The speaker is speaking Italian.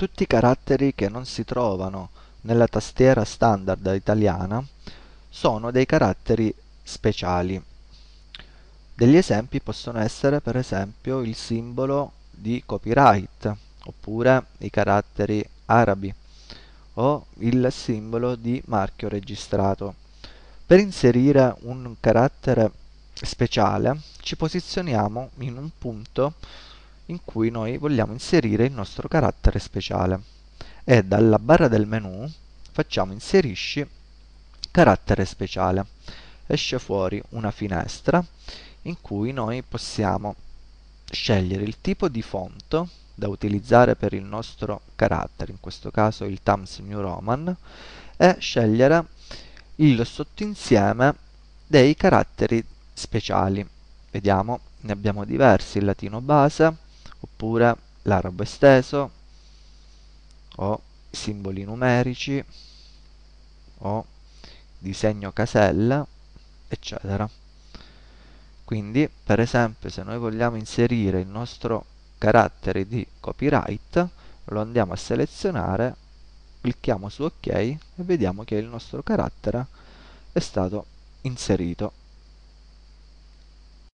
tutti i caratteri che non si trovano nella tastiera standard italiana sono dei caratteri speciali. Degli esempi possono essere per esempio il simbolo di copyright, oppure i caratteri arabi, o il simbolo di marchio registrato. Per inserire un carattere speciale ci posizioniamo in un punto in cui noi vogliamo inserire il nostro carattere speciale e dalla barra del menu facciamo inserisci carattere speciale esce fuori una finestra in cui noi possiamo scegliere il tipo di font da utilizzare per il nostro carattere, in questo caso il Times New Roman, e scegliere il sottoinsieme dei caratteri speciali. Vediamo, ne abbiamo diversi, il latino base, oppure l'arabo esteso o simboli numerici o disegno casella eccetera quindi per esempio se noi vogliamo inserire il nostro carattere di copyright lo andiamo a selezionare clicchiamo su ok e vediamo che il nostro carattere è stato inserito